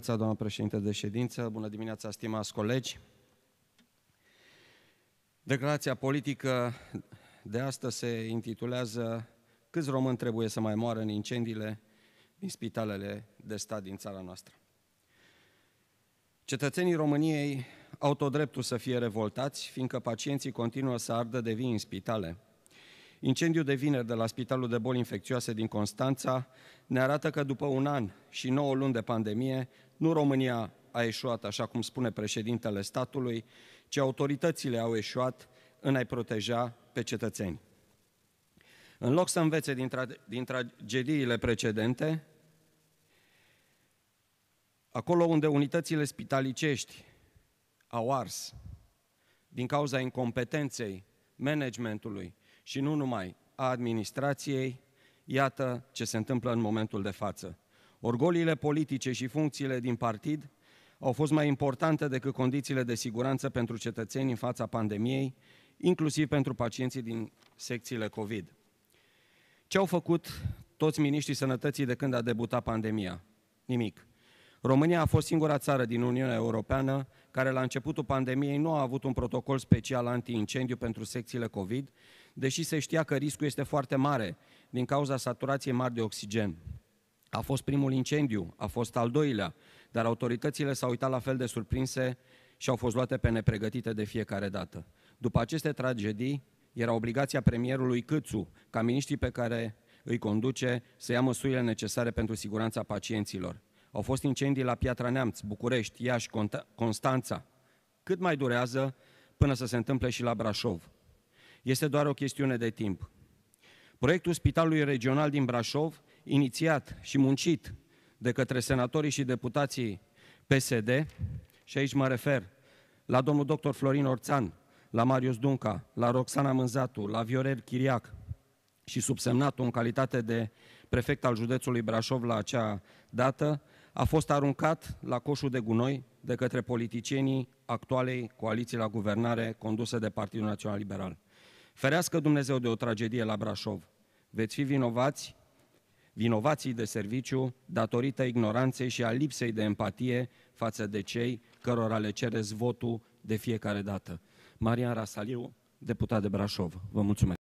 dimineața, doamnă președinte de ședință, bună dimineața, stimați colegi. Declarația politică de astăzi se intitulează Câți români trebuie să mai moară în incendiile din spitalele de stat din țara noastră? Cetățenii României au tot dreptul să fie revoltați, fiindcă pacienții continuă să ardă de vii în spitale – Incendiul de vineri de la Spitalul de Boli Infecțioase din Constanța ne arată că după un an și nouă luni de pandemie, nu România a eșuat, așa cum spune președintele statului, ci autoritățile au eșuat în a-i proteja pe cetățeni. În loc să învețe din, tra- din tragediile precedente, acolo unde unitățile spitalicești au ars din cauza incompetenței managementului și nu numai a administrației, iată ce se întâmplă în momentul de față. Orgoliile politice și funcțiile din partid au fost mai importante decât condițiile de siguranță pentru cetățeni în fața pandemiei, inclusiv pentru pacienții din secțiile COVID. Ce au făcut toți miniștrii sănătății de când a debutat pandemia? Nimic. România a fost singura țară din Uniunea Europeană care la începutul pandemiei nu a avut un protocol special anti-incendiu pentru secțiile COVID deși se știa că riscul este foarte mare din cauza saturației mari de oxigen. A fost primul incendiu, a fost al doilea, dar autoritățile s-au uitat la fel de surprinse și au fost luate pe nepregătite de fiecare dată. După aceste tragedii, era obligația premierului Câțu, ca miniștrii pe care îi conduce, să ia măsurile necesare pentru siguranța pacienților. Au fost incendii la Piatra Neamț, București, Iași, Constanța. Cât mai durează până să se întâmple și la Brașov. Este doar o chestiune de timp. Proiectul Spitalului Regional din Brașov, inițiat și muncit de către senatorii și deputații PSD, și aici mă refer la domnul dr. Florin Orțan, la Marius Dunca, la Roxana Mânzatu, la Viorel Chiriac și subsemnatul în calitate de prefect al județului Brașov la acea dată, a fost aruncat la coșul de gunoi de către politicienii actualei coaliții la guvernare conduse de Partidul Național Liberal. Ferească Dumnezeu de o tragedie la Brașov. Veți fi vinovați, vinovații de serviciu, datorită ignoranței și a lipsei de empatie față de cei cărora le cereți votul de fiecare dată. Marian Rasaliu, deputat de Brașov. Vă mulțumesc.